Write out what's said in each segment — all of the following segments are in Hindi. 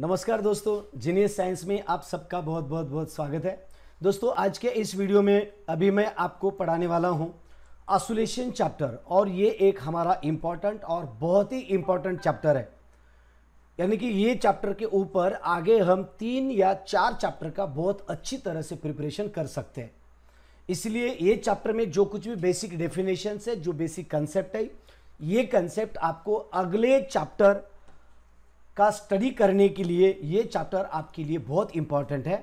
नमस्कार दोस्तों जीनियस साइंस में आप सबका बहुत बहुत बहुत स्वागत है दोस्तों आज के इस वीडियो में अभी मैं आपको पढ़ाने वाला हूँ आसोलेशन चैप्टर और ये एक हमारा इम्पॉर्टेंट और बहुत ही इम्पॉर्टेंट चैप्टर है यानी कि ये चैप्टर के ऊपर आगे हम तीन या चार चैप्टर का बहुत अच्छी तरह से प्रिपरेशन कर सकते हैं इसलिए ये चैप्टर में जो कुछ भी बेसिक डेफिनेशन है जो बेसिक कंसेप्ट है ये कंसेप्ट आपको अगले चैप्टर का स्टडी करने के लिए ये चैप्टर आपके लिए बहुत इंपॉर्टेंट है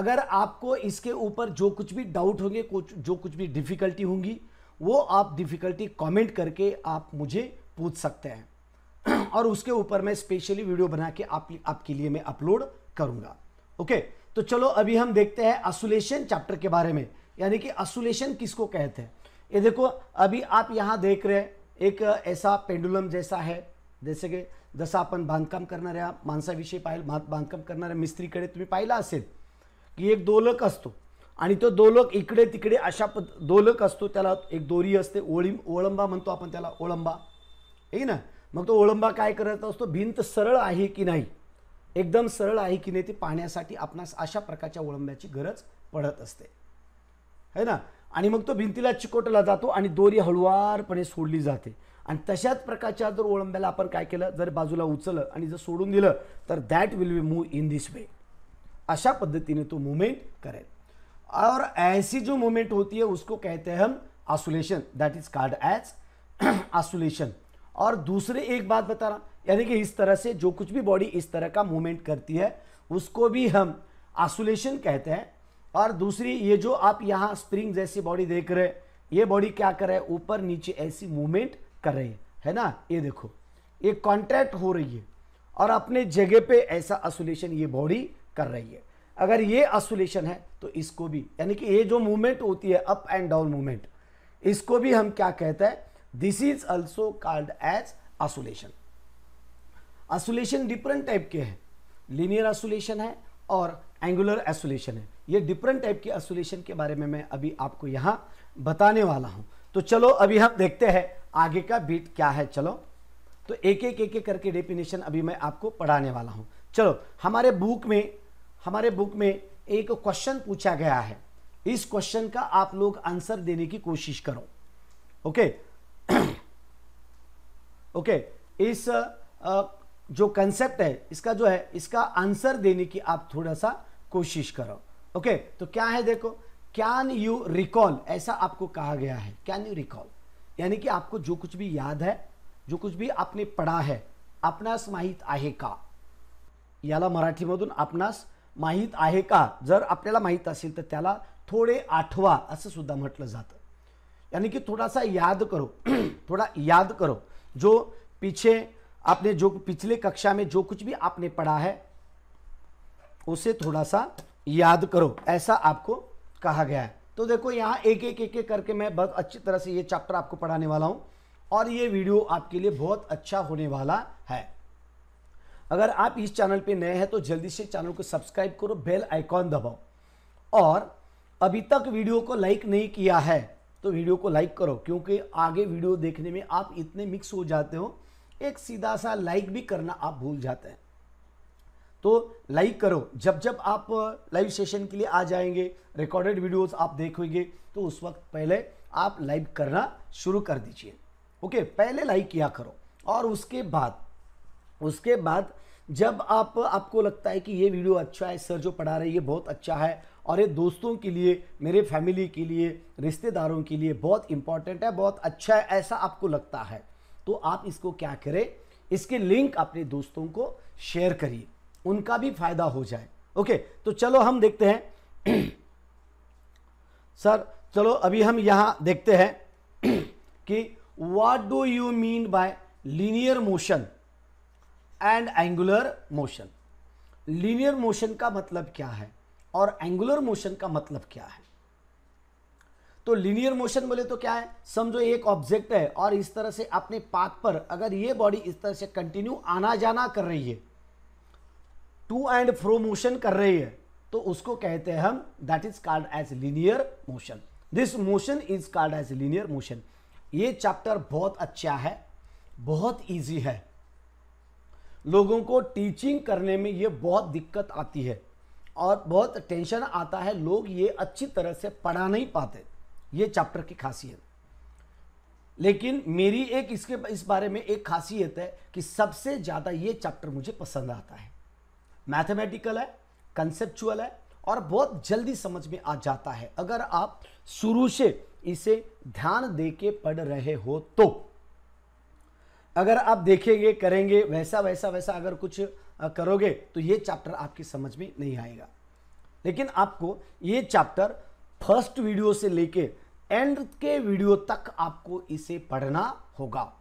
अगर आपको इसके ऊपर जो कुछ भी डाउट होंगे कुछ जो कुछ भी डिफ़िकल्टी होंगी वो आप डिफ़िकल्टी कमेंट करके आप मुझे पूछ सकते हैं और उसके ऊपर मैं स्पेशली वीडियो बना के आप, आपके लिए मैं अपलोड करूँगा ओके तो चलो अभी हम देखते हैं असोलेशन चैप्टर के बारे में यानी कि असोलेशन किसको कहते हैं ये देखो अभी आप यहाँ देख रहे हैं एक ऐसा पेंडुलम जैसा है जसे की जसं आपण बांधकाम करणाऱ्या माणसाविषयी पाहिलं बांधकाम करणाऱ्या मिस्त्रीकडे तुम्ही पाहिला असेल की एक दोलक असतो आणि तो दोलक इकडे तिकडे अशा पद दोलक असतो त्याला एक दोरी असते ओळी ओळंबा म्हणतो आपण त्याला ओळंबा हे ना मग तो ओळंबा काय करत असतो भिंत सरळ आहे की नाही एकदम सरळ आहे की नाही ते पाहण्यासाठी आपणास अशा प्रकारच्या ओळंब्याची गरज पडत असते है ना आणि मग तो भिंतीला चिकोटला जातो आणि दोरी हळुवारपणे सोडली जाते तशाच प्रकार जर जर बाजूला उचल जर सोडून दिल तो that will be move in this way अशा पद्धति ने तो मूवमेंट करेल और ऐसी जो मूवमेंट होती है उसको कहते हैं हम oscillation that is called as oscillation और दूसरे एक बात बता रहा यानी कि इस तरह से जो कुछ भी बॉडी इस तरह का मूवमेंट करती है उसको भी हम आसोलेशन कहते हैं और दूसरी ये जो आप यहाँ स्प्रिंग जैसी बॉडी देख रहे हैं ये बॉडी क्या करे ऊपर नीचे ऐसी मूवमेंट कर रहे हैं है ना ये देखो ये कॉन्ट्रैक्ट हो रही है और अपने जगह पे ऐसा असोलेशन ये बॉडी कर रही है अगर ये असोलेशन है तो इसको भी यानी कि ये जो मूवमेंट होती है अप एंड डाउन मूवमेंट इसको भी हम क्या कहते हैं this is also called as oscillation oscillation different type के हैं लीनियर असोलेशन है और एंगुलर एसोलेशन है ये डिफरेंट टाइप के असोलेशन के बारे में मैं अभी आपको यहां बताने वाला हूं तो चलो अभी हम देखते हैं आगे का बीट क्या है चलो तो एक एक एक एक करके डेफिनेशन अभी मैं आपको पढ़ाने वाला हूँ चलो हमारे बुक में हमारे बुक में एक क्वेश्चन पूछा गया है इस क्वेश्चन का आप लोग आंसर देने की कोशिश करो ओके ओके इस जो कंसेप्ट है इसका जो है इसका आंसर देने की आप थोड़ा सा कोशिश करो ओके तो क्या है देखो कैन यू रिकॉल ऐसा आपको कहा गया है कैन यू रिकॉल यानी कि आपको जो कुछ भी याद है जो कुछ भी आपने पढ़ा है अपनास माहित आहे का याला मराठीमधून अपनास माहित आहे का जर आपल्याला माहीत असेल तर त्याला थोडे आठवा असं सुद्धा म्हटलं जातं यानी कि थोड़ा सा याद करो थोड़ा याद करो जो पीछे आपने जो पिछले कक्षा में जो कुछ भी आपने पढ़ा है उसे थोड़ा सा याद करो ऐसा आपको कहा गया है तो देखो यहाँ एक एक एक एक करके मैं बहुत अच्छी तरह से ये चैप्टर आपको पढ़ाने वाला हूँ और ये वीडियो आपके लिए बहुत अच्छा होने वाला है अगर आप इस चैनल पे नए हैं तो जल्दी से चैनल को सब्सक्राइब करो बेल आइकॉन दबाओ और अभी तक वीडियो को लाइक नहीं किया है तो वीडियो को लाइक करो क्योंकि आगे वीडियो देखने में आप इतने मिक्स हो जाते हो एक सीधा सा लाइक भी करना आप भूल जाते हैं तो लाइक करो जब जब आप लाइव सेशन के लिए आ जाएंगे रिकॉर्डेड वीडियोस आप देखोगे तो उस वक्त पहले आप लाइव करना शुरू कर दीजिए ओके पहले लाइक किया करो और उसके बाद उसके बाद जब आप आपको लगता है कि ये वीडियो अच्छा है सर जो पढ़ा रहे हैं ये बहुत अच्छा है और ये दोस्तों के लिए मेरे फैमिली के लिए रिश्तेदारों के लिए बहुत इंपॉर्टेंट है बहुत अच्छा है ऐसा आपको लगता है तो आप इसको क्या करें इसके लिंक अपने दोस्तों को शेयर करिए उनका भी फायदा हो जाए ओके तो चलो हम देखते हैं सर चलो अभी हम यहां देखते हैं कि what do you mean by linear motion and angular motion linear motion का मतलब क्या है और एंगुलर मोशन का मतलब क्या है तो लीनियर मोशन बोले तो क्या है समझो एक ऑब्जेक्ट है और इस तरह से अपने पाथ पर अगर ये बॉडी इस तरह से कंटिन्यू आना जाना कर रही है टू एंड फ्रो मोशन कर रही है तो उसको कहते हैं हम that is called as linear motion this motion is called as linear motion ये चैप्टर बहुत अच्छा है बहुत ईजी है लोगों को टीचिंग करने में ये बहुत दिक्कत आती है और बहुत टेंशन आता है लोग ये अच्छी तरह से पढ़ा नहीं पाते ये चैप्टर की खासियत लेकिन मेरी एक इसके इस बारे में एक खासियत है कि सबसे ज़्यादा ये चैप्टर मुझे पसंद आता है मैथमेटिकल है कंसेप्चुअल है और बहुत जल्दी समझ में आ जाता है अगर आप शुरू से इसे ध्यान दे के पढ़ रहे हो तो अगर आप देखेंगे करेंगे वैसा वैसा वैसा अगर कुछ करोगे तो ये चैप्टर आपकी समझ में नहीं आएगा लेकिन आपको ये चैप्टर फर्स्ट वीडियो से लेके एंड के वीडियो तक आपको इसे पढ़ना होगा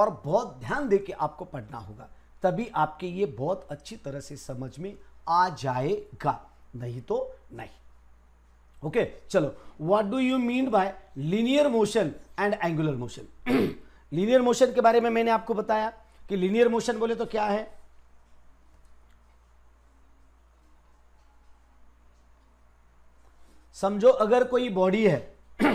और बहुत ध्यान दे के आपको पढ़ना होगा तभी आपके ये बहुत अच्छी तरह से समझ में आ जाएगा नहीं तो नहीं ओके चलो what do you mean by linear motion and angular motion linear motion के बारे में मैंने आपको बताया कि लीनियर मोशन बोले तो क्या है समझो अगर कोई बॉडी है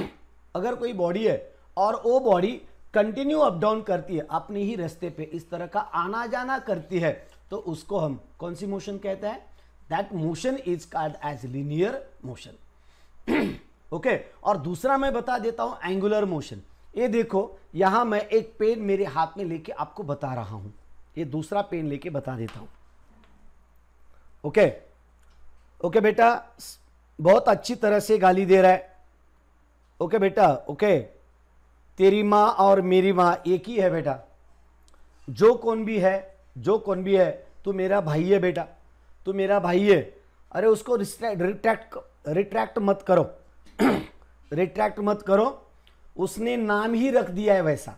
अगर कोई बॉडी है और वो बॉडी कंटिन्यू अप डाउन करती है अपने ही रास्ते पे इस तरह का आना जाना करती है तो उसको हम कौन सी मोशन कहते हैं that motion is called as linear motion okay और दूसरा मैं बता देता हूं एंगुलर मोशन ये देखो यहां मैं एक पेन मेरे हाथ में लेके आपको बता रहा हूं ये दूसरा पेन लेके बता देता हूं ओके ओके बेटा बहुत अच्छी तरह से गाली दे रहा है ओके बेटा ओके तेरी माँ और मेरी माँ एक ही है बेटा जो कौन भी है जो कौन भी है तू मेरा भाई है बेटा तू मेरा भाई है अरे उसको रिट्रैक्ट रिट्रैक्ट मत करो रिट्रैक्ट मत करो उसने नाम ही रख दिया है वैसा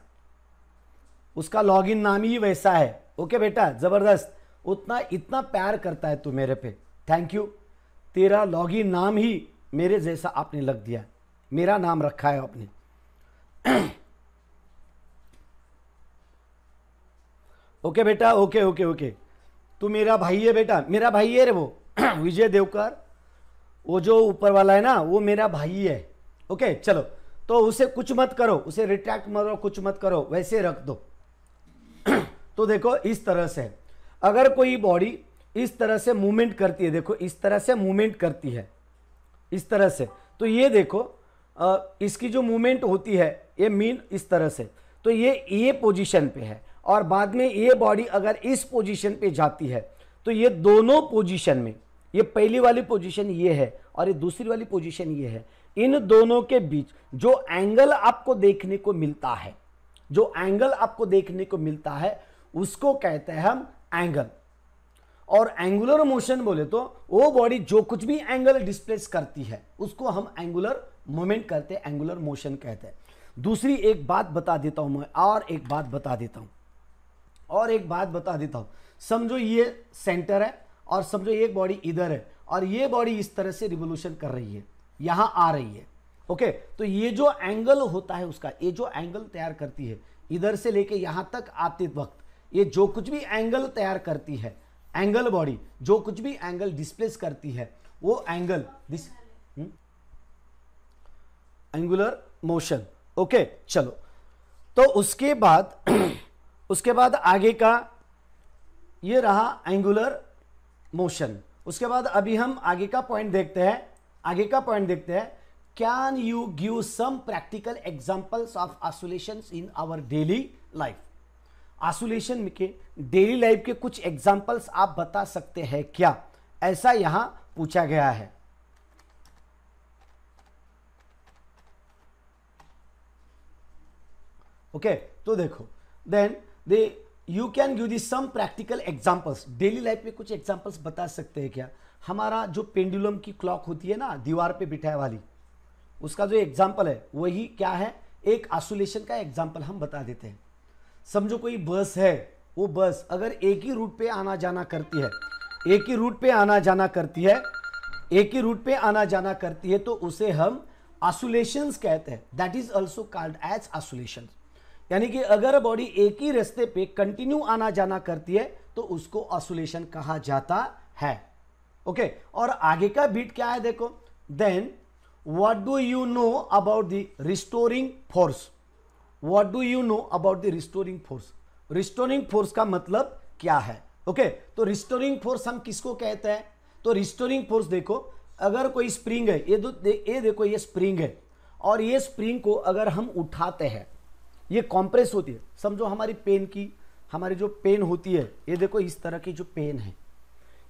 उसका लॉगिन नाम ही वैसा है ओके बेटा ज़बरदस्त उतना इतना प्यार करता है तू मेरे पे थैंक यू तेरा लॉगिन नाम ही मेरे जैसा आपने लग दिया मेरा नाम रखा है आपने ओके बेटा ओके ओके ओके तू मेरा भाई है बेटा मेरा भाई है रे वो विजय देवकर वो जो ऊपर वाला है ना वो मेरा भाई है ओके चलो तो उसे कुछ मत करो उसे रिट्रैक्ट मत कुछ मत करो वैसे रख दो तो देखो इस तरह से अगर कोई बॉडी इस तरह से मूवमेंट करती है देखो इस तरह से मूवमेंट करती है इस तरह से तो ये देखो इसकी जो मूवमेंट होती है ये मीन इस तरह से तो ये ये पोजीशन पे है और बाद में ये बॉडी अगर इस पोजीशन पे जाती है तो ये दोनों पोजीशन में ये पहली वाली पोजीशन ये है और ये दूसरी वाली पोजीशन ये है इन दोनों के बीच जो एंगल आपको देखने को मिलता है जो एंगल आपको देखने को मिलता है उसको कहते हैं हम एंगल और एंगुलर मोशन बोले तो वो बॉडी जो कुछ भी एंगल डिस्प्लेस करती है उसको हम एंगुलर मोमेंट करते हैं एंगुलर मोशन कहते हैं दूसरी एक बात बता देता हूं मैं और एक बात बता देता हूं और एक बात बता देता हूं समझो ये सेंटर है और समझो ये बॉडी इधर है और ये बॉडी इस तरह से रिवोल्यूशन कर रही है यहां आ रही है ओके तो ये जो एंगल होता है उसका ये जो एंगल तैयार करती है इधर से लेके यहां तक आते वक्त ये जो कुछ भी एंगल तैयार करती है एंगल बॉडी जो कुछ भी एंगल डिस्प्लेस करती है वो angle this angular motion okay चलो तो उसके बाद उसके बाद आगे का ये रहा एंगुलर मोशन उसके बाद अभी हम आगे का पॉइंट देखते हैं आगे का पॉइंट देखते हैं can you give some practical examples of oscillation in our daily life oscillation के डेली लाइफ के कुछ एग्जाम्पल्स आप बता सकते हैं क्या ऐसा यहां पूछा गया है ओके तो देखो then they you can give the some practical examples daily life में कुछ एग्जाम्पल्स बता सकते हैं क्या हमारा जो पेंडुलम की क्लॉक होती है ना दीवार पे बिठाए वाली उसका जो एग्जाम्पल है वही क्या है एक आसोलेशन का एग्जाम्पल हम बता देते हैं समझो कोई बस है वो बस अगर एक ही रूट पे आना जाना करती है एक ही रूट पे आना जाना करती है एक ही रूट पे आना जाना करती है तो उसे हम आसोलेशन कहते हैं that is also called as oscillation यानी कि अगर बॉडी एक ही रास्ते पे कंटिन्यू आना जाना करती है तो उसको ऑसोलेशन कहा जाता है ओके okay, और आगे का बीट क्या है देखो then what do you know about the restoring force what do you know about the restoring force restoring force का मतलब क्या है ओके okay, तो रिस्टोरिंग फोर्स हम किसको कहते हैं तो रिस्टोरिंग फोर्स देखो अगर कोई स्प्रिंग है ये दे, ये देखो ये स्प्रिंग है और ये स्प्रिंग को अगर हम उठाते हैं ये कॉम्प्रेस होती है समझो हमारी पेन की हमारी जो पेन होती है ये देखो इस तरह की जो पेन है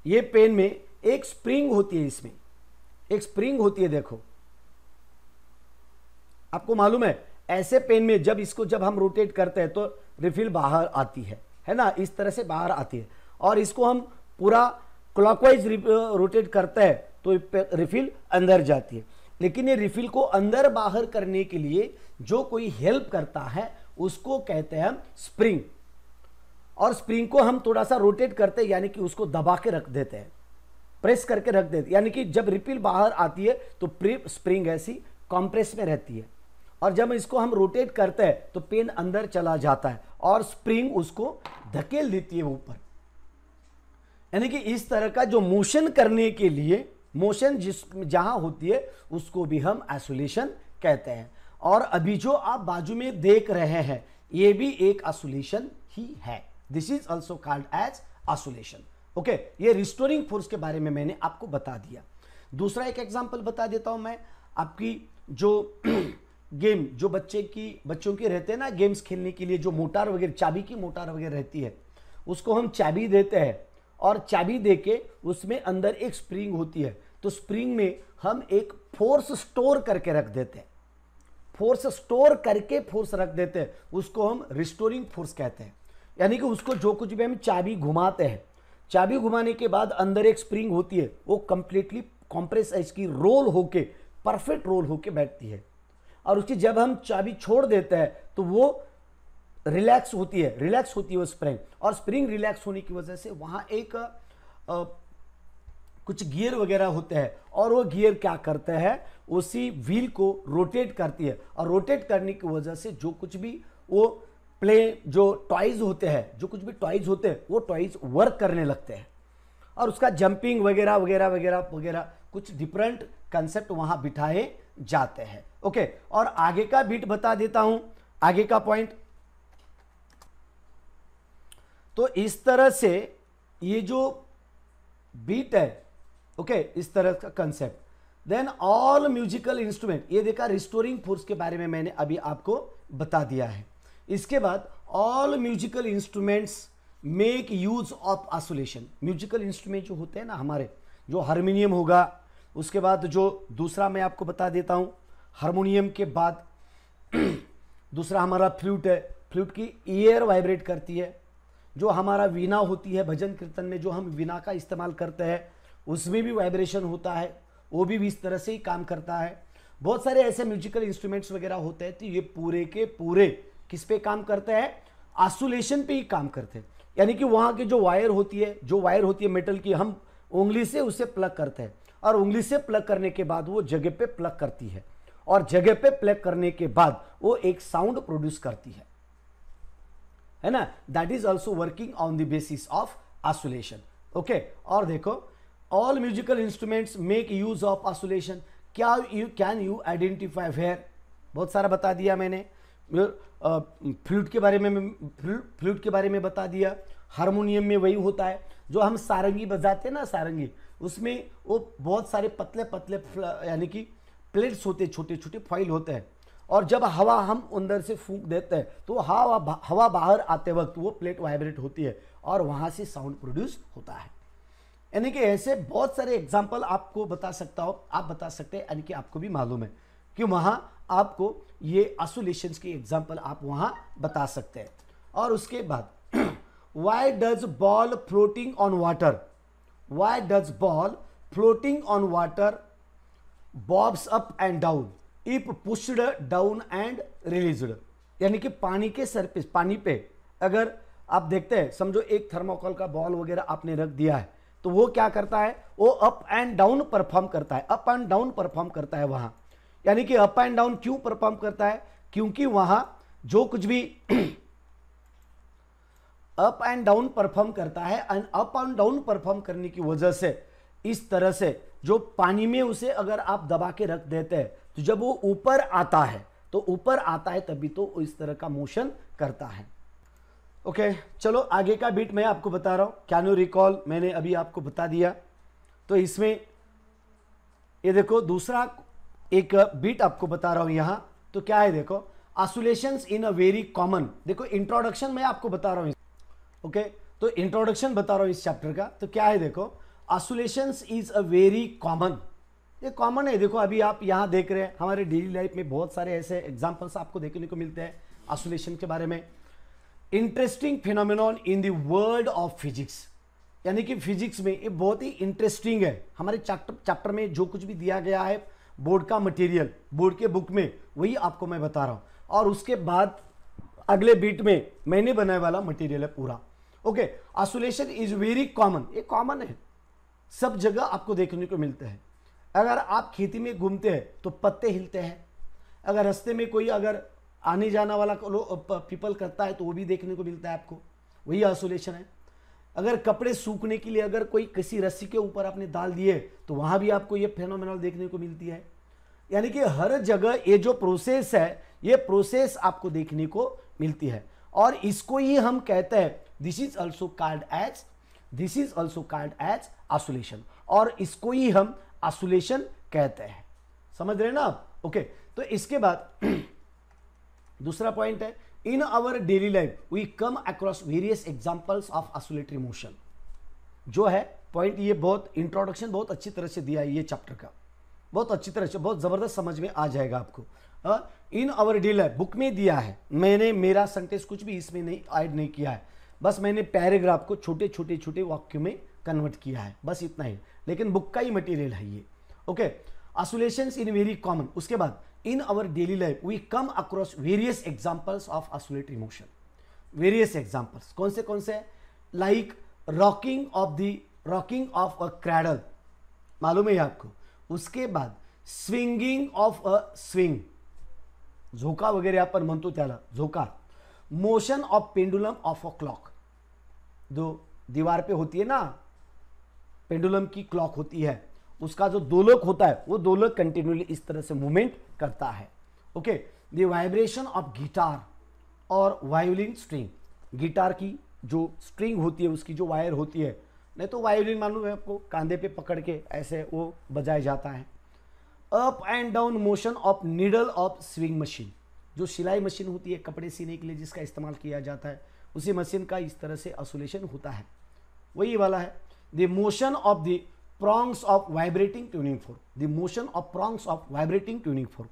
ये पेन में एक स्प्रिंग होती है इसमें एक स्प्रिंग होती है देखो आपको मालूम है ऐसे पेन में जब इसको जब हम रोटेट करते हैं तो रिफिल बाहर आती है है ना इस तरह से बाहर आती है और इसको हम पूरा क्लॉकवाइज रोटेट करते हैं तो रिफिल अंदर जाती है लेकिन ये रिफिल को अंदर बाहर करने के लिए जो कोई हेल्प करता है उसको कहते हैं हम स्प्रिंग और स्प्रिंग को हम थोड़ा सा रोटेट करते हैं यानी कि उसको दबा के रख देते हैं प्रेस करके रख देते यानी कि जब रिफिल बाहर आती है तो स्प्रिंग ऐसी कॉम्प्रेस में रहती है और जब इसको हम रोटेट करते हैं तो पेन अंदर चला जाता है और स्प्रिंग उसको धकेल देती है ऊपर यानी कि इस तरह का जो मोशन करने के लिए मोशन जिस जहां होती है उसको भी हम आइसोलेशन कहते हैं और अभी जो आप बाजू में देख रहे हैं ये भी एक आइसोलेशन ही है this is also called as isolation okay ये रिस्टोरिंग फोर्स के बारे में मैंने आपको बता दिया दूसरा एक एग्जाम्पल बता देता हूँ मैं आपकी जो गेम जो बच्चे की बच्चों के रहते हैं ना गेम्स खेलने के लिए जो मोटार वगैरह चाबी की मोटार वगैरह रहती है उसको हम चाबी देते हैं और चाबी दे के उसमें अंदर एक स्प्रिंग होती है तो स्प्रिंग में हम एक फोर्स स्टोर करके रख देते हैं फोर्स स्टोर करके फोर्स रख देते हैं उसको हम रिस्टोरिंग फोर्स कहते हैं यानी कि उसको जो कुछ भी हम चाबी घुमाते हैं चाबी घुमाने के बाद अंदर एक स्प्रिंग होती है वो कंप्लीटली कॉम्प्रेस की रोल होके परफेक्ट रोल होके बैठती है और उसकी जब हम चाबी छोड़ देते हैं तो वो रिलैक्स होती है रिलैक्स होती है वो स्प्रिंग और स्प्रिंग रिलैक्स होने की वजह से वहाँ एक कुछ गियर वगैरह होते हैं और वो गियर क्या करते हैं उसी व्हील को रोटेट करती है और रोटेट करने की वजह से जो कुछ भी वो प्ले जो टॉयज होते हैं जो कुछ भी टॉयज होते हैं वो टॉयज वर्क करने लगते हैं और उसका जंपिंग वगैरह वगैरह वगैरह वगैरह कुछ डिफरेंट कंसेप्ट वहाँ बिठाए जाते हैं ओके और आगे का बीट बता देता हूँ आगे का पॉइंट तो इस तरह से ये जो बीट है ओके okay, इस तरह का concept then all musical instrument ये देखा रिस्टोरिंग फोर्स के बारे में मैंने अभी आपको बता दिया है इसके बाद all musical instruments make use of oscillation musical instrument जो होते हैं ना हमारे जो हारमोनियम होगा उसके बाद जो दूसरा मैं आपको बता देता हूँ हारमोनियम के बाद दूसरा हमारा फ्लूट है फ्लूट की ईयर वाइब्रेट करती है जो हमारा वीणा होती है भजन कीर्तन में जो हम वीणा का इस्तेमाल करते हैं उसमें भी वाइब्रेशन होता है वो भी, इस तरह से ही काम करता है बहुत सारे ऐसे म्यूजिकल इंस्ट्रूमेंट्स वगैरह होते हैं तो ये पूरे के पूरे किस पे काम करते हैं आसोलेशन पे ही काम करते हैं यानी कि वहाँ की जो वायर होती है जो वायर होती है मेटल की हम उंगली से उसे प्लग करते हैं और उंगली से प्लग करने के बाद वो जगह पे प्लग करती है और जगह पे प्लग करने के बाद वो एक साउंड प्रोड्यूस करती है है ना that is also working on the basis of oscillation okay और देखो all musical instruments make use of oscillation क्या you can you identify where बहुत सारा बता दिया मैंने फ्लूट के बारे में फ्लूट के बारे में बता दिया हारमोनियम में वही होता है जो हम सारंगी बजाते हैं ना सारंगी उसमें वो बहुत सारे पतले पतले यानी कि प्लेट्स होते हैं छोटे छोटे फाइल होते हैं और जब हवा हम अंदर से फूंक देते हैं तो हवा हवा बाहर आते वक्त वो प्लेट वाइब्रेट होती है और वहाँ से साउंड प्रोड्यूस होता है यानी कि ऐसे बहुत सारे एग्जाम्पल आपको बता सकता हो आप बता सकते हैं यानी कि आपको भी मालूम है कि वहाँ आपको ये आसोलेशन की एग्जाम्पल आप वहाँ बता सकते हैं और उसके बाद why does ball floating on water why does ball floating on water bobs up and down if pushed down and released यानी कि पानी के सरपे पानी पे अगर आप देखते हैं समझो एक थर्मोकॉल का बॉल वगैरह आपने रख दिया है तो वो क्या करता है वो अप एंड डाउन परफॉर्म करता है अप एंड डाउन परफॉर्म करता है वहां यानी कि अप एंड डाउन क्यों परफॉर्म करता है क्योंकि वहां जो कुछ भी अप एंड डाउन परफॉर्म करता है and up and down perform करने की वजह से इस तरह से जो पानी में उसे अगर आप दबा के रख देते हैं तो जब वो ऊपर आता है तो ऊपर आता है तभी तो इस तरह का मोशन करता है ओके okay, चलो आगे का बीट मैं आपको बता रहा हूं कैनो रिकॉल मैंने अभी आपको बता दिया तो इसमें ये देखो दूसरा एक बीट आपको बता रहा हूं यहां तो क्या है देखो oscillation in a very common देखो इंट्रोडक्शन मैं आपको बता रहा हूँ ओके तो इंट्रोडक्शन बता रहा हूं इस चैप्टर का तो क्या है देखो oscillation is a very common ये कॉमन है देखो अभी आप यहां देख रहे हैं हमारे डेली लाइफ में बहुत सारे ऐसे एग्जाम्पल्स आपको देखने को मिलते हैं आसोलेशन के बारे में इंटरेस्टिंग फिनोमिनॉन इन दर्ल्ड वर्ल्ड ऑफ फिजिक्स यानी कि फिजिक्स में ये बहुत ही इंटरेस्टिंग है हमारे चैप्टर चैप्टर में जो कुछ भी दिया गया है बोर्ड का मटेरियल बोर्ड के बुक में वही आपको मैं बता रहा हूँ और उसके बाद अगले बीट में मैंने बनाए वाला मटेरियल है पूरा okay oscillation is very common ये कॉमन है सब जगह आपको देखने को मिलता है अगर आप खेती में घूमते हैं तो पत्ते हिलते हैं अगर रास्ते में कोई अगर आने जाना वाला पीपल करता है तो वो भी देखने को मिलता है आपको वही आइसोलेशन है अगर कपड़े सूखने के लिए अगर कोई किसी रस्सी के ऊपर आपने डाल दिए तो वहाँ भी आपको ये फेनोमेनल देखने को मिलती है यानी कि हर जगह ये जो प्रोसेस है ये प्रोसेस आपको देखने को मिलती है और इसको ही हम कहते हैं this is also called as this is also called as oscillation और इसको ही हम आसोलेशन कहते हैं समझ रहे ना आप ओके तो इसके बाद दूसरा पॉइंट है in our daily life we come across various examples of oscillatory motion जो है पॉइंट ये बहुत इंट्रोडक्शन बहुत अच्छी तरह से दिया है ये चैप्टर का बहुत अच्छी तरह से बहुत ज़बरदस्त समझ में आ जाएगा आपको in our daily life book में दिया है मैंने मेरा सेंटेंस कुछ भी इसमें नहीं ऐड नहीं किया है बस मैंने पैराग्राफ को छोटे छोटे छोटे वाक्यों में कन्वर्ट किया है बस इतना ही लेकिन बुक का ही मटेरियल है ये okay oscillation in very common उसके बाद in our daily life we come across various examples of oscillatory motion various examples kaun se kaun se like rocking of the rocking of a cradle मालूम है आपको उसके बाद स्विंगिंग ऑफ अ स्विंग झोका वगैरे आपण म्हणतो त्याला झोका motion of pendulum of a clock जो दीवार पे होती है ना पेंडुलम की क्लॉक होती है उसका जो दोलक होता है वो दोलक कंटिन्यूली इस तरह से मूवमेंट करता है okay the vibration of guitar और वायोलिन स्ट्रिंग गिटार की जो स्ट्रिंग होती है उसकी जो वायर होती है नहीं तो वायोलिन मालूम है आपको कांधे पे पकड़ के ऐसे वो बजाया जाता है up and down motion of needle of sewing machine जो सिलाई मशीन होती है कपड़े सीने के लिए जिसका इस्तेमाल किया जाता है उसी मशीन का इस तरह से असोलेशन होता है वही वाला है the motion of the prongs of vibrating tuning fork the motion of prongs of vibrating tuning fork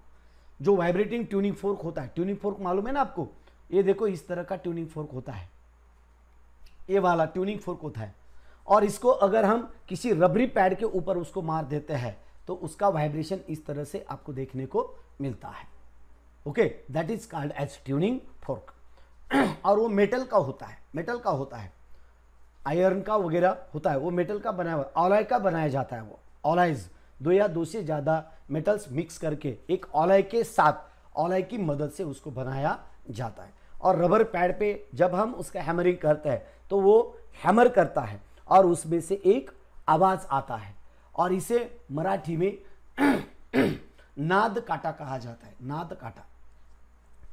जो वाइब्रेटिंग ट्यूनिंग फोर्क होता है ट्यूनिंग फोर्क मालूम है ना आपको ये देखो इस तरह का ट्यूनिंग फोर्क होता है ये वाला ट्यूनिंग फोर्क होता है और इसको अगर हम किसी रबरी पैड के ऊपर उसको मार देते हैं तो उसका वाइब्रेशन इस तरह से आपको देखने को मिलता है okay that is called as tuning fork और वो मेटल का होता है मेटल का होता है आयरन का वगैरह होता है वो मेटल का बनाया हुआ ऑलाय का बनाया जाता है वो ऑलाइज दो या दो से ज़्यादा मेटल्स मिक्स करके एक ऑलाय के साथ ऑलाय की मदद से उसको बनाया जाता है और रबर पैड पे जब हम उसका हैमरिंग करते हैं तो वो हैमर करता है और उसमें से एक आवाज़ आता है और इसे मराठी में नाद काटा कहा जाता है नाद काटा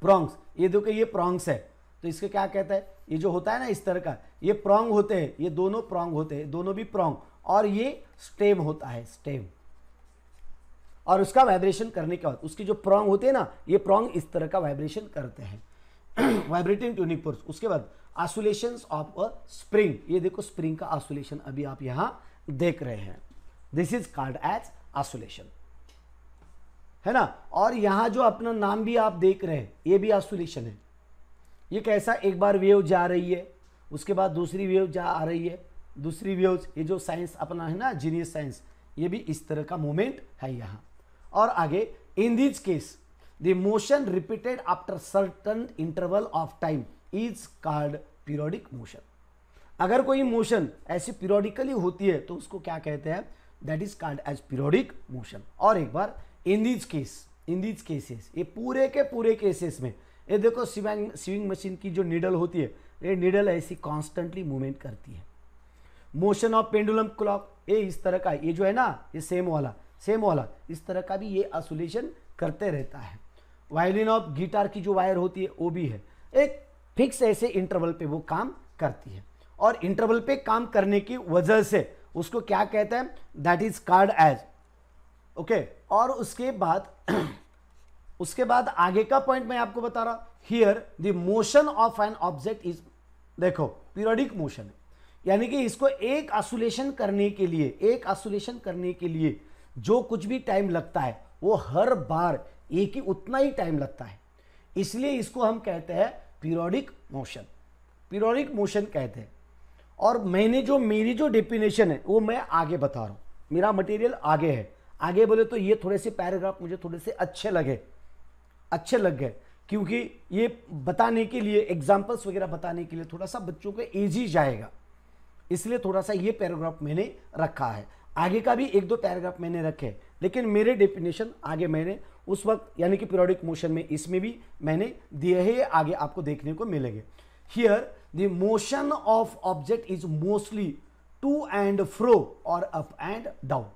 प्रोंग्स ये देखो ये प्रोंग्स है तो इसके क्या कहता है ये जो होता है ना इस तरह का ये प्रोंग होते हैं ये दोनों प्रोंग होते हैं दोनों भी प्रोंग और ये स्टेम होता है स्टेम और उसका वाइब्रेशन करने के बाद उसकी जो प्रोंग होते हैं ना ये प्रोंग इस तरह का वाइब्रेशन करते हैं वाइब्रेटिंग ट्यूनिक फोर्स उसके बाद आसोलेशन ऑफ अ स्प्रिंग ये देखो स्प्रिंग का आसोलेशन अभी आप यहां देख रहे हैं this is called as oscillation है ना और यहां जो अपना नाम भी आप देख रहे हैं ये भी आसोलेशन है ये कैसा एक बार वेव जा रही है उसके बाद दूसरी वेव जा आ रही है दूसरी वेव ये जो साइंस अपना है ना जीनियस साइंस ये भी इस तरह का मूवमेंट है यहाँ और आगे in this case the motion repeated after certain interval of time is called periodic motion अगर कोई मोशन ऐसी पीरियोडिकली होती है तो उसको क्या कहते हैं that is called as periodic motion और एक बार in this case in this cases ये पूरे के पूरे केसेस में ये देखो स्विंग सिविंग मशीन की जो नीडल होती है ये नीडल ऐसी कॉन्स्टेंटली मूवमेंट करती है मोशन ऑफ पेंडुलम क्लॉक ये इस तरह का ये जो है ना ये सेम वाला सेम वाला इस तरह का भी ये आसोलेशन करते रहता है वायलिन ऑफ गिटार की जो वायर होती है वो भी है एक फिक्स ऐसे इंटरवल पे वो काम करती है और इंटरवल पे काम करने की वजह से उसको क्या कहते हैं that is called as okay और उसके बाद उसके बाद आगे का पॉइंट मैं आपको बता रहा here the motion of an object is देखो पीरियडिक मोशन है यानी कि इसको एक आसुलेशन करने के लिए एक आसुलेशन करने के लिए जो कुछ भी टाइम लगता है वो हर बार एक ही उतना ही टाइम लगता है इसलिए इसको हम कहते हैं पीरियडिक मोशन पीरियडिक मोशन कहते हैं और मैंने जो मेरी जो डेफिनेशन है वो मैं आगे बता रहा हूँ मेरा मटेरियल आगे है आगे बोले तो ये थोड़े से पैराग्राफ मुझे थोड़े से अच्छे लगे अच्छे लग गए क्योंकि ये बताने के लिए एग्जाम्पल्स वगैरह बताने के लिए थोड़ा सा बच्चों का एज ही जाएगा इसलिए थोड़ा सा ये पैराग्राफ मैंने रखा है आगे का भी एक दो पैराग्राफ मैंने रखे लेकिन मेरे डेफिनेशन आगे मैंने उस वक्त यानी कि पीरियोडिक मोशन में इसमें भी मैंने दिए है ये आगे आपको देखने को मिलेंगे here the motion of object is mostly to and fro और अप एंड डाउन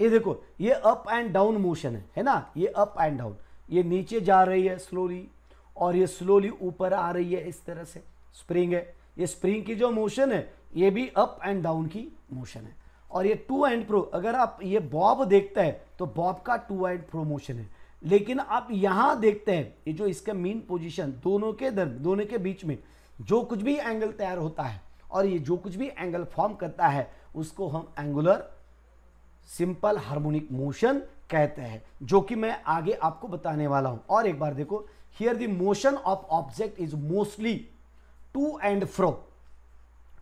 ये देखो ये अप एंड डाउन मोशन है है ना ये अप एंड डाउन ये नीचे जा रही है स्लोली और ये स्लोली ऊपर आ रही है इस तरह से स्प्रिंग है ये स्प्रिंग की जो मोशन है ये भी अप एंड डाउन की मोशन है और ये टू एंड प्रो अगर आप ये बॉब देखते हैं तो बॉब का टू एंड प्रो मोशन है लेकिन आप यहाँ देखते हैं ये जो इसका मेन पोजीशन दोनों के दर दोनों के बीच में जो कुछ भी एंगल तैयार होता है और ये जो कुछ भी एंगल फॉर्म करता है उसको हम एंगुलर सिंपल हार्मोनिक मोशन कहते हैं जो कि मैं आगे आपको बताने वाला हूं और एक बार देखो here the motion of object is mostly to and fro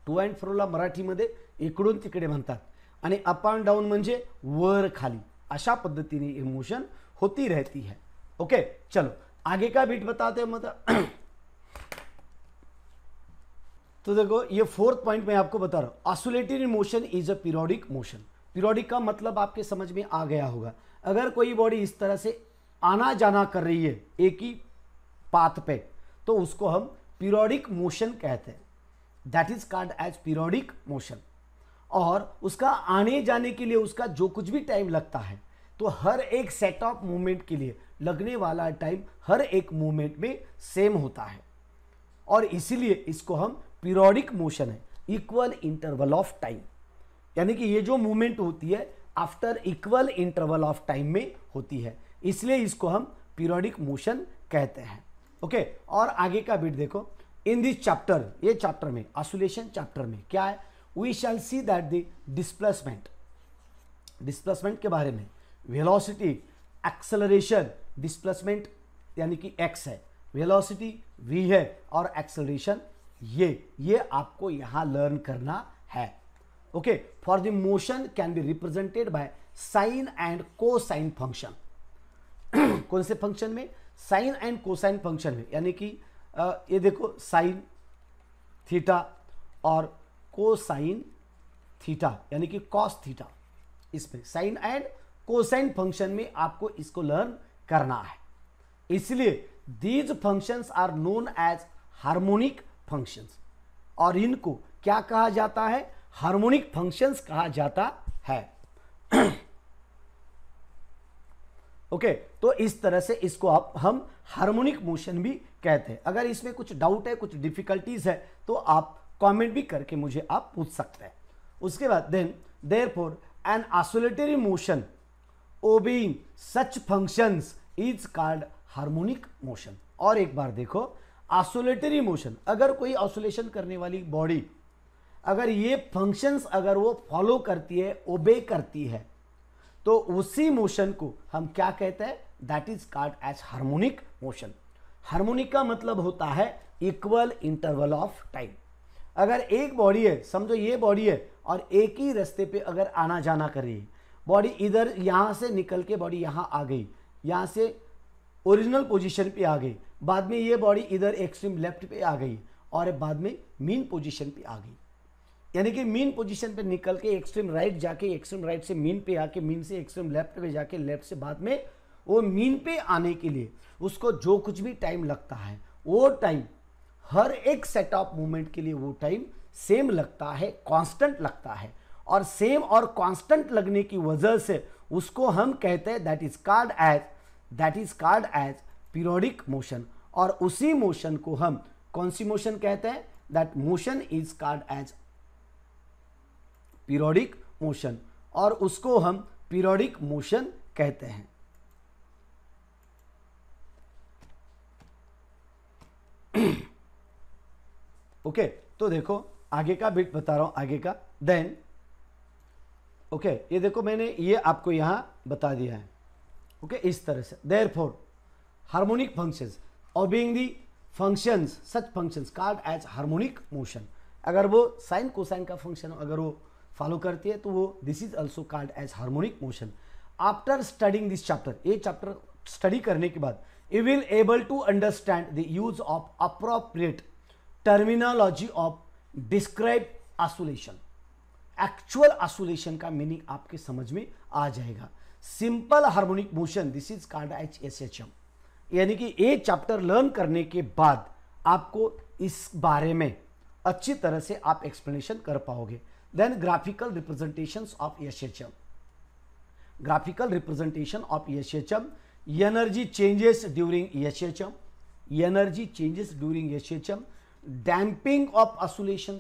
to and फ्रोला मराठीमध्ये इकडून तिकडे म्हणतात आणि अप अँड डाऊन म्हणजे वर खाली अशा पद्धतीने ने मोशन होती रहती है ओके चलो आगे का बीट बताते हैं मतलब तो देखो ये फोर्थ पॉइंट मैं आपको बता रहा हूं oscillated motion is a periodic motion periodic का मतलब आपके समझ में आ गया होगा अगर कोई बॉडी इस तरह से आना जाना कर रही है एक ही पाथ पे तो उसको हम पीरियोडिक मोशन कहते हैं that is called as periodic motion और उसका आने जाने के लिए उसका जो कुछ भी टाइम लगता है तो हर एक सेट ऑफ मूवमेंट के लिए लगने वाला टाइम हर एक मूवमेंट में सेम होता है और इसीलिए इसको हम पीरियोडिक मोशन है इक्वल इंटरवल ऑफ टाइम यानी कि ये जो मूवमेंट होती है after equal interval of time में होती है इसलिए इसको हम पीरियडिक मोशन कहते हैं ओके okay, और आगे का बिट देखो इन दिस चैप्टर ये चैप्टर में आसोलेशन चैप्टर में क्या है we shall see that the displacement displacement के बारे में वेलोसिटी एक्सेलरेशन डिस्प्लेसमेंट यानी कि एक्स है वेलोसिटी वी है और एक्सेलरेशन ये ये आपको यहां लर्न करना है okay for the can be represented represented sine and cosine function कौन से फंक्शन में साइन एंड कोसाइन फंक्शन में यानी कि ये देखो साइन थीटा और कोसाइन थीटा यानी कि कॉस थीटा इसमें साइन एंड कोसाइन फंक्शन में आपको इसको लर्न करना है इसलिए these functions are known as harmonic functions और इनको क्या कहा जाता है हार्मोनिक फंक्शंस कहा जाता है ओके okay, तो इस तरह से इसको आप हम हार्मोनिक मोशन भी कहते हैं अगर इसमें कुछ डाउट है कुछ डिफिकल्टीज है तो आप कमेंट भी करके मुझे आप पूछ सकते हैं उसके बाद then therefore an oscillatory motion obeying such functions is called harmonic motion और एक बार देखो आसोलेटरी मोशन अगर कोई ऑसोलेशन करने वाली बॉडी अगर ये फंक्शंस अगर वो फॉलो करती है ओबे करती है तो उसी मोशन को हम क्या कहते हैं that is called as harmonic motion harmonic का मतलब होता है इक्वल इंटरवल ऑफ टाइम अगर एक बॉडी है समझो ये बॉडी है और एक ही रास्ते पे अगर आना जाना कर रही है बॉडी इधर यहाँ से निकल के बॉडी यहाँ आ गई यहाँ से ओरिजिनल पोजीशन पे आ गई बाद में ये बॉडी इधर एक्सट्रीम लेफ्ट पे आ गई और बाद में मीन पोजीशन पे आ गई यानी कि मीन पोजीशन पे निकल के एक्सट्रीम राइट जाके एक्सट्रीम राइट से मीन पे आके मीन से एक्सट्रीम लेफ्ट पे जाके लेफ्ट से बाद में वो मीन पे आने के लिए उसको जो कुछ भी टाइम लगता है वो टाइम हर एक सेट ऑफ मूवमेंट के लिए वो टाइम सेम लगता है कांस्टेंट लगता है और सेम और कांस्टेंट लगने की वजह से उसको हम कहते हैं that is called as that is called as periodic motion और उसी मोशन को हम कौन सी मोशन कहते हैं that motion is called as periodic motion और उसको हम पीरियोडिक मोशन कहते हैं ओके okay, तो देखो आगे का बिट बता रहा हूं आगे का देन ओके okay, ये देखो मैंने ये आपको यहां बता दिया है ओके okay, इस तरह से देर फोर हार्मोनिक फंक्शन और being the function such function called as harmonic motion अगर वो साइन कोसाइन का फंक्शन हो अगर वो फॉलो करती है तो वो this is also called as harmonic motion after studying this chapter ये चैप्टर स्टडी करने के बाद you will able to understand the use of appropriate terminology of describe oscillation actual oscillation का मीनिंग आपके समझ में आ जाएगा simple harmonic motion this is called H S H M यानी कि ये चैप्टर लर्न करने के बाद आपको इस बारे में अच्छी तरह से आप एक्सप्लेनेशन कर पाओगे then graphical representations of SHM graphical representation of SHM energy changes during SHM energy changes during SHM damping of oscillation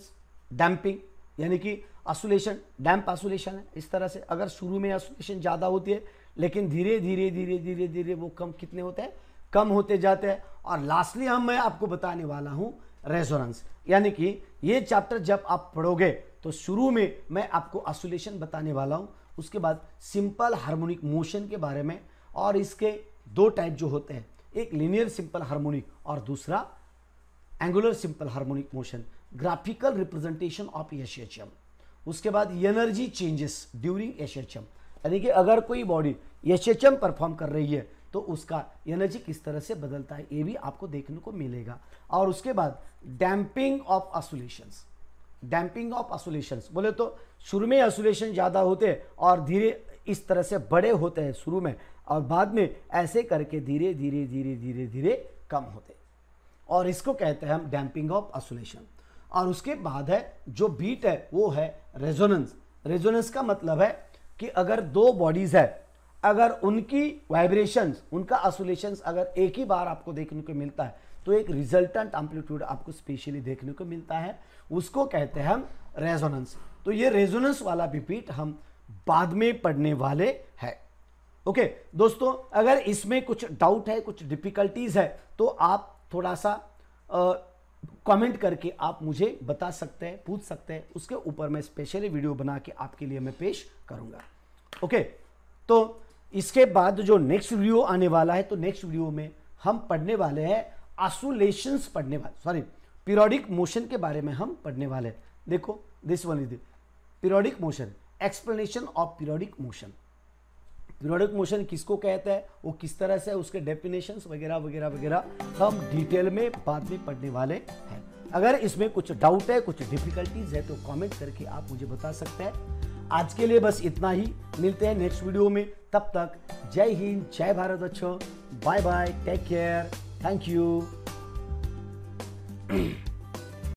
damping यानी कि असोलेशन डैम्प असोलेशन है इस तरह से अगर शुरू में असोलेशन ज़्यादा होती है लेकिन धीरे धीरे धीरे धीरे धीरे वो कम कितने होते हैं कम होते जाते हैं और लास्टली हम मैं आपको बताने वाला हूँ रेजोनेंस यानी कि ये चैप्टर जब आप पढ़ोगे तो शुरू में मैं आपको ऑसोलेशन बताने वाला हूँ उसके बाद सिंपल हार्मोनिक मोशन के बारे में और इसके दो टाइप जो होते हैं एक लिनियर सिंपल हार्मोनिक और दूसरा angular simple harmonic motion graphical representation of M उसके बाद एनर्जी चेंजेस ड्यूरिंग एम यानी कि अगर कोई बॉडी एम परफॉर्म कर रही है तो उसका एनर्जी किस तरह से बदलता है ये भी आपको देखने को मिलेगा और उसके बाद damping of oscillation damping of oscillation बोले तो शुरू में असोलेशन ज़्यादा होते हैं और धीरे इस तरह से बड़े होते हैं शुरू में और बाद में ऐसे करके धीरे धीरे धीरे धीरे धीरे कम होते और इसको कहते हैं हम डैम्पिंग ऑफ असोलेशन और उसके बाद है जो बीट है वो है रेजोनेंस रेजोनेंस का मतलब है कि अगर दो बॉडीज़ है अगर उनकी वाइब्रेशंस उनका असोलेशंस अगर एक ही बार आपको देखने को मिलता है तो एक रिजल्टेंट एम्पलीट्यूड आपको स्पेशली देखने को मिलता है उसको कहते हैं हम रेजोनेंस तो ये रेजोनेंस वाला रिपीट हम बाद में पढ़ने वाले हैं ओके okay, दोस्तों अगर इसमें कुछ डाउट है कुछ डिफ़िकल्टीज़ है तो आप थोड़ा सा कमेंट करके आप मुझे बता सकते हैं पूछ सकते हैं उसके ऊपर मैं स्पेशली वीडियो बना के आपके लिए मैं पेश करूंगा ओके okay, तो इसके बाद जो नेक्स्ट वीडियो आने वाला है तो नेक्स्ट वीडियो में हम पढ़ने वाले हैं आसोलेशंस पढ़ने वाले सॉरी पीरियोडिक मोशन के बारे में हम पढ़ने वाले हैं देखो this one is periodic motion explanation of periodic motion periodic motion किसको कहता है वो किस तरह से उसके डेफिनेशन वगैरह वगैरह वगैरह हम डिटेल में बाद में पढ़ने वाले हैं अगर इसमें कुछ डाउट है कुछ डिफिकल्टीज है तो कमेंट करके आप मुझे बता सकते हैं आज के लिए बस इतना ही मिलते हैं नेक्स्ट वीडियो में तब तक जय हिंद जय भारत अच्छो bye bye take care thank you うん